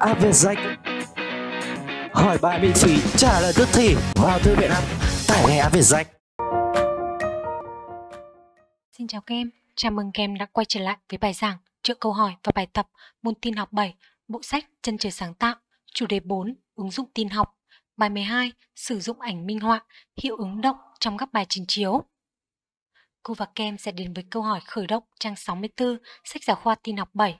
app Việt Danh Hỏi bài miễn phí, trả lời tức thì vào thư viện app, tải ngay app Việt Danh Xin chào các em, chào mừng các em đã quay trở lại với bài giảng chữa câu hỏi và bài tập môn tin học 7, bộ sách Chân trời sáng tạo, chủ đề 4, ứng dụng tin học, bài 12, sử dụng ảnh minh họa, hiệu ứng động trong các bài trình chiếu. Cô và Kem sẽ đến với câu hỏi khởi động trang 64, sách giáo khoa tin học 7,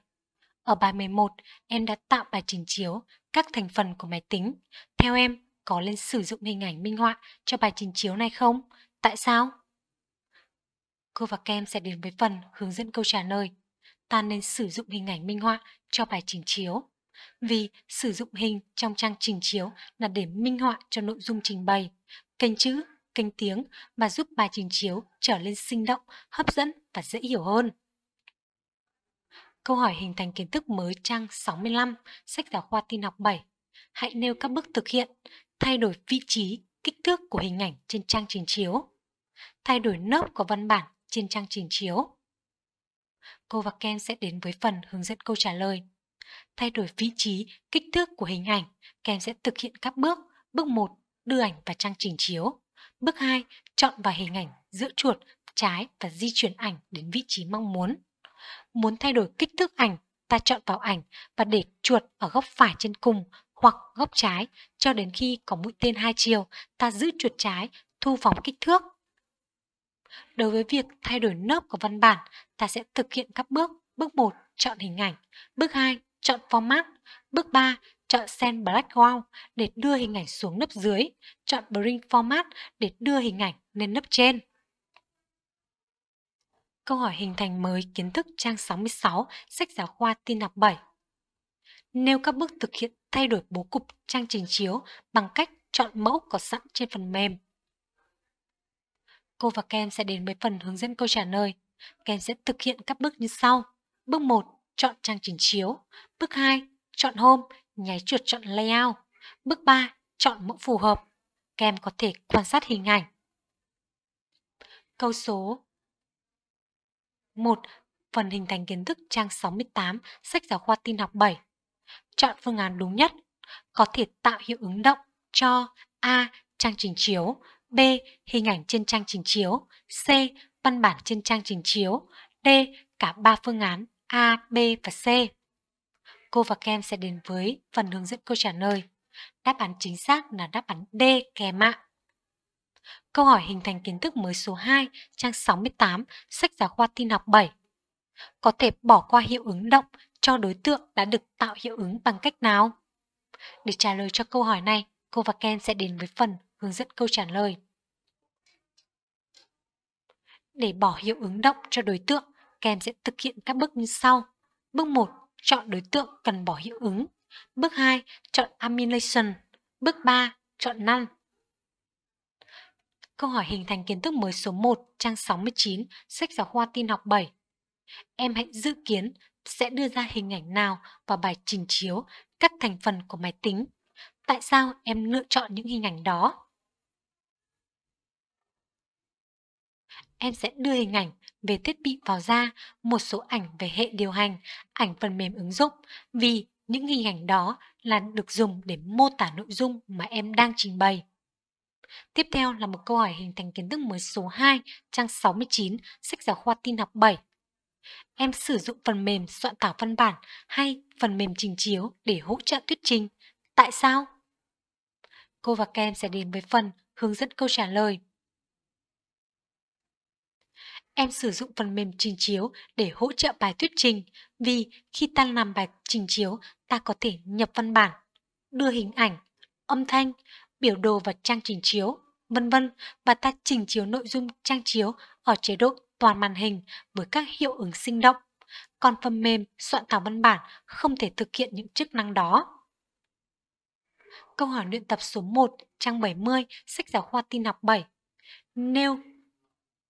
ở bài 11, em đã tạo bài trình chiếu các thành phần của máy tính. Theo em, có nên sử dụng hình ảnh minh họa cho bài trình chiếu này không? Tại sao? Cô và Kem sẽ đến với phần hướng dẫn câu trả lời. Ta nên sử dụng hình ảnh minh họa cho bài trình chiếu. Vì sử dụng hình trong trang trình chiếu là để minh họa cho nội dung trình bày, kênh chữ, kênh tiếng và giúp bài trình chiếu trở nên sinh động, hấp dẫn và dễ hiểu hơn. Câu hỏi hình thành kiến thức mới trang 65, sách giáo khoa tin học 7. Hãy nêu các bước thực hiện, thay đổi vị trí, kích thước của hình ảnh trên trang trình chiếu, thay đổi nớp của văn bản trên trang trình chiếu. Cô và Ken sẽ đến với phần hướng dẫn câu trả lời. Thay đổi vị trí, kích thước của hình ảnh, Ken sẽ thực hiện các bước. Bước 1, đưa ảnh vào trang trình chiếu. Bước 2, chọn vào hình ảnh giữa chuột, trái và di chuyển ảnh đến vị trí mong muốn. Muốn thay đổi kích thước ảnh, ta chọn vào ảnh và để chuột ở góc phải trên cùng hoặc góc trái cho đến khi có mũi tên hai chiều, ta giữ chuột trái, thu phóng kích thước. Đối với việc thay đổi nớp của văn bản, ta sẽ thực hiện các bước. Bước 1, chọn hình ảnh. Bước 2, chọn format. Bước 3, chọn Send Background để đưa hình ảnh xuống lớp dưới. Chọn Bring Format để đưa hình ảnh lên lớp trên. Câu hỏi hình thành mới kiến thức trang 66, sách giáo khoa tin học 7. Nêu các bước thực hiện thay đổi bố cục trang trình chiếu bằng cách chọn mẫu có sẵn trên phần mềm. Cô và Kem sẽ đến với phần hướng dẫn câu trả lời. Kem sẽ thực hiện các bước như sau. Bước 1. Chọn trang trình chiếu. Bước 2. Chọn Home, nháy chuột chọn Layout. Bước 3. Chọn mẫu phù hợp. Kem có thể quan sát hình ảnh. Câu số 1. Phần hình thành kiến thức trang 68, sách giáo khoa tin học 7. Chọn phương án đúng nhất. Có thể tạo hiệu ứng động cho A. Trang trình chiếu B. Hình ảnh trên trang trình chiếu C. Văn bản trên trang trình chiếu D. Cả 3 phương án A, B và C. Cô và các em sẽ đến với phần hướng dẫn câu trả lời. Đáp án chính xác là đáp án D kèm ạ. Câu hỏi hình thành kiến thức mới số 2, trang 68, sách giáo khoa tin học 7. Có thể bỏ qua hiệu ứng động cho đối tượng đã được tạo hiệu ứng bằng cách nào? Để trả lời cho câu hỏi này, cô và Ken sẽ đến với phần hướng dẫn câu trả lời. Để bỏ hiệu ứng động cho đối tượng, Ken sẽ thực hiện các bước như sau. Bước 1. Chọn đối tượng cần bỏ hiệu ứng. Bước 2. Chọn Amination. Bước 3. Chọn None. Câu hỏi hình thành kiến thức mới số 1, trang 69, sách giáo khoa tin học 7. Em hãy dự kiến sẽ đưa ra hình ảnh nào vào bài trình chiếu các thành phần của máy tính. Tại sao em lựa chọn những hình ảnh đó? Em sẽ đưa hình ảnh về thiết bị vào ra, một số ảnh về hệ điều hành, ảnh phần mềm ứng dụng, vì những hình ảnh đó là được dùng để mô tả nội dung mà em đang trình bày. Tiếp theo là một câu hỏi hình thành kiến thức mới số 2, trang 69, sách giáo khoa tin học 7. Em sử dụng phần mềm soạn thảo văn bản hay phần mềm trình chiếu để hỗ trợ thuyết trình. Tại sao? Cô và các em sẽ đến với phần hướng dẫn câu trả lời. Em sử dụng phần mềm trình chiếu để hỗ trợ bài thuyết trình vì khi ta làm bài trình chiếu ta có thể nhập văn bản, đưa hình ảnh, âm thanh biểu đồ và trang trình chiếu, vân vân và ta trình chiếu nội dung trang chiếu ở chế độ toàn màn hình với các hiệu ứng sinh động. Còn phần mềm soạn thảo văn bản không thể thực hiện những chức năng đó. Câu hỏi luyện tập số 1, trang 70, sách giáo khoa tin học 7. Nêu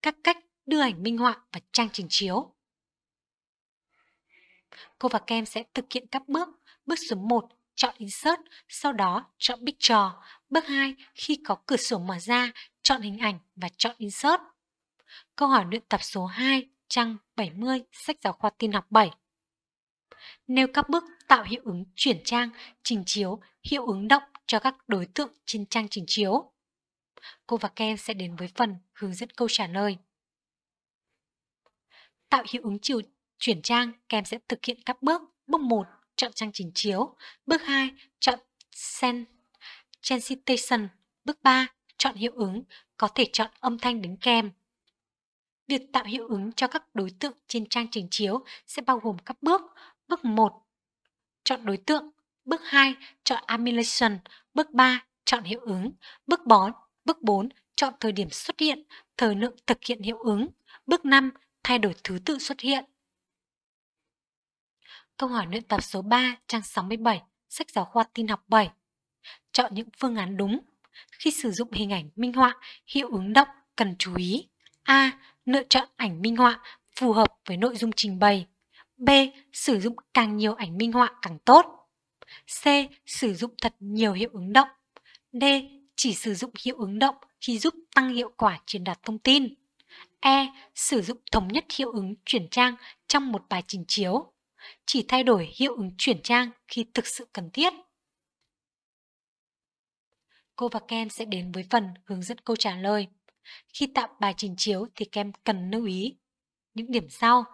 các cách đưa ảnh minh họa và trang trình chiếu. Cô và Kem sẽ thực hiện các bước. Bước số 1 chọn Insert, sau đó chọn Picture. Bước 2, khi có cửa sổ mở ra, chọn hình ảnh và chọn Insert. Câu hỏi luyện tập số 2, trang 70, sách giáo khoa tin học 7. Nêu các bước tạo hiệu ứng chuyển trang, trình chiếu, hiệu ứng động cho các đối tượng trên trang trình chiếu. Cô và các sẽ đến với phần hướng dẫn câu trả lời. Tạo hiệu ứng chiều chuyển trang, kem sẽ thực hiện các bước. Bước 1, chọn trang trình chiếu. Bước 2, chọn sen, Transitation. Bước 3, chọn hiệu ứng, có thể chọn âm thanh đính kèm. Việc tạo hiệu ứng cho các đối tượng trên trang trình chiếu sẽ bao gồm các bước. Bước 1, chọn đối tượng. Bước 2, chọn Emulation. Bước 3, chọn hiệu ứng. Bước 4, bước 4 chọn thời điểm xuất hiện, thời lượng thực hiện hiệu ứng. Bước 5, thay đổi thứ tự xuất hiện câu hỏi luyện tập số 3 trang 67, sách giáo khoa tin học 7. Chọn những phương án đúng. Khi sử dụng hình ảnh minh họa, hiệu ứng động cần chú ý. A. Lựa chọn ảnh minh họa phù hợp với nội dung trình bày. B. Sử dụng càng nhiều ảnh minh họa càng tốt. C. Sử dụng thật nhiều hiệu ứng động. D. Chỉ sử dụng hiệu ứng động khi giúp tăng hiệu quả truyền đạt thông tin. E. Sử dụng thống nhất hiệu ứng chuyển trang trong một bài trình chiếu chỉ thay đổi hiệu ứng chuyển trang khi thực sự cần thiết. Cô và Kem sẽ đến với phần hướng dẫn câu trả lời. Khi tạo bài trình chiếu thì Kem cần lưu ý những điểm sau.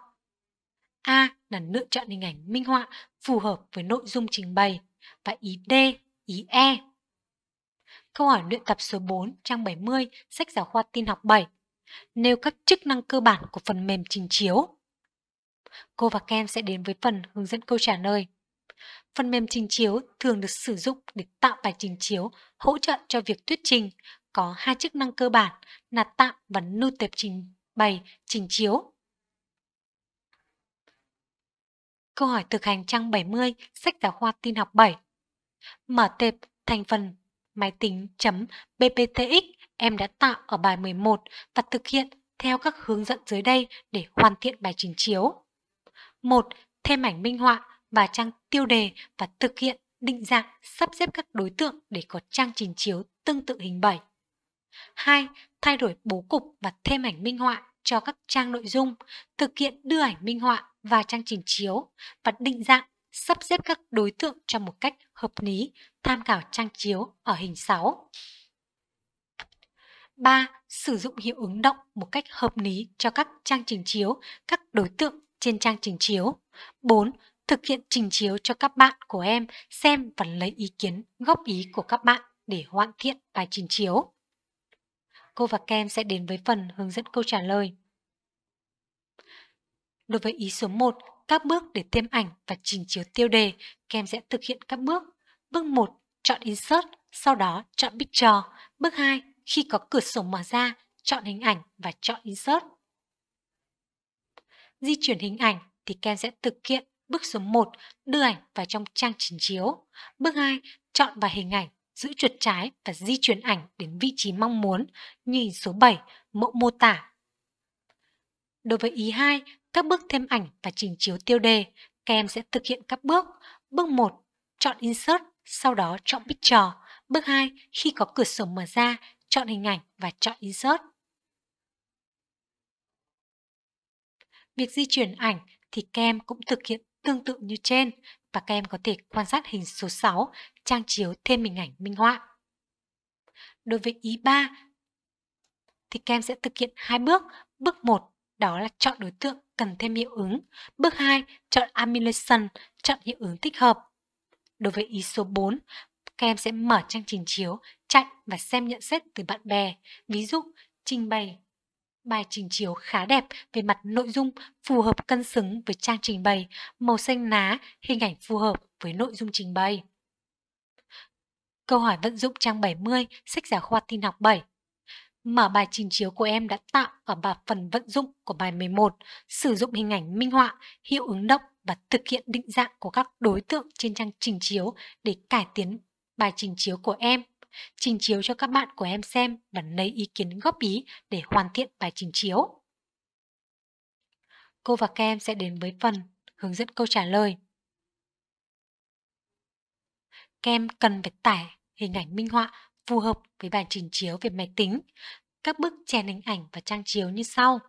A là lựa chọn hình ảnh minh họa phù hợp với nội dung trình bày và ý D, ý E. Câu hỏi luyện tập số 4 trang 70 sách giáo khoa tin học 7 nêu các chức năng cơ bản của phần mềm trình chiếu Cô và Ken sẽ đến với phần hướng dẫn câu trả lời. Phần mềm trình chiếu thường được sử dụng để tạo bài trình chiếu hỗ trợ cho việc thuyết trình, có hai chức năng cơ bản là tạo và lưu tệp trình bày trình chiếu. Câu hỏi thực hành trang 70, sách giáo khoa tin học 7. Mở tệp thành phần máy tính chấm BPTX em đã tạo ở bài 11 và thực hiện theo các hướng dẫn dưới đây để hoàn thiện bài trình chiếu một Thêm ảnh minh họa và trang tiêu đề và thực hiện định dạng sắp xếp các đối tượng để có trang trình chiếu tương tự hình 7. 2. Thay đổi bố cục và thêm ảnh minh họa cho các trang nội dung, thực hiện đưa ảnh minh họa và trang trình chiếu và định dạng sắp xếp các đối tượng cho một cách hợp lý, tham khảo trang chiếu ở hình 6. 3. Sử dụng hiệu ứng động một cách hợp lý cho các trang trình chiếu, các đối tượng trên trang trình chiếu. 4. Thực hiện trình chiếu cho các bạn của em xem và lấy ý kiến, góp ý của các bạn để hoàn thiện bài trình chiếu. Cô và Kem sẽ đến với phần hướng dẫn câu trả lời. Đối với ý số 1, các bước để tiêm ảnh và trình chiếu tiêu đề, Kem sẽ thực hiện các bước. Bước 1, chọn Insert, sau đó chọn Picture. Bước 2, khi có cửa sổ mở ra, chọn hình ảnh và chọn Insert di chuyển hình ảnh thì Ken sẽ thực hiện bước số 1 đưa ảnh vào trong trang trình chiếu. Bước 2 chọn vào hình ảnh, giữ chuột trái và di chuyển ảnh đến vị trí mong muốn như hình số 7 mẫu mô tả. Đối với ý 2, các bước thêm ảnh và trình chiếu tiêu đề, Ken sẽ thực hiện các bước. Bước 1, chọn Insert, sau đó chọn Picture. Bước 2, khi có cửa sổ mở ra, chọn hình ảnh và chọn Insert. Việc di chuyển ảnh thì kem cũng thực hiện tương tự như trên và kem có thể quan sát hình số 6 trang chiếu thêm hình ảnh minh họa. Đối với ý 3 thì kem sẽ thực hiện hai bước. Bước 1 đó là chọn đối tượng cần thêm hiệu ứng. Bước 2 chọn amylation, chọn hiệu ứng thích hợp. Đối với ý số 4, kem sẽ mở trang trình chiếu, chạy và xem nhận xét từ bạn bè. Ví dụ, trình bày Bài trình chiếu khá đẹp về mặt nội dung, phù hợp cân xứng với trang trình bày, màu xanh lá hình ảnh phù hợp với nội dung trình bày. Câu hỏi vận dụng trang 70, sách giáo khoa tin học 7. Mở bài trình chiếu của em đã tạo ở bà phần vận dụng của bài 11, sử dụng hình ảnh minh họa, hiệu ứng động và thực hiện định dạng của các đối tượng trên trang trình chiếu để cải tiến bài trình chiếu của em trình chiếu cho các bạn của em xem và lấy ý kiến góp ý để hoàn thiện bài trình chiếu. Cô và các em sẽ đến với phần hướng dẫn câu trả lời. Các em cần phải tải hình ảnh minh họa phù hợp với bài trình chiếu về máy tính. Các bước chèn hình ảnh và trang chiếu như sau.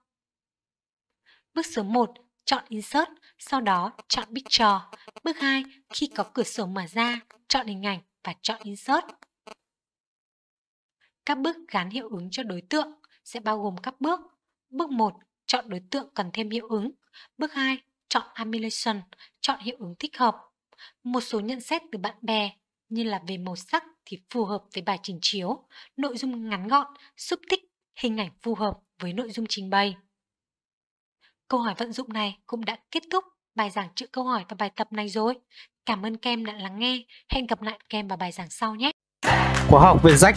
Bước số 1, chọn Insert, sau đó chọn Picture. Bước 2, khi có cửa sổ mở ra, chọn hình ảnh và chọn Insert. Các bước gán hiệu ứng cho đối tượng sẽ bao gồm các bước. Bước 1, chọn đối tượng cần thêm hiệu ứng. Bước 2, chọn amylation, chọn hiệu ứng thích hợp. Một số nhận xét từ bạn bè như là về màu sắc thì phù hợp với bài trình chiếu, nội dung ngắn gọn, xúc tích, hình ảnh phù hợp với nội dung trình bày. Câu hỏi vận dụng này cũng đã kết thúc bài giảng chữ câu hỏi và bài tập này rồi. Cảm ơn kem đã lắng nghe. Hẹn gặp lại kem vào bài giảng sau nhé. Khóa học về rách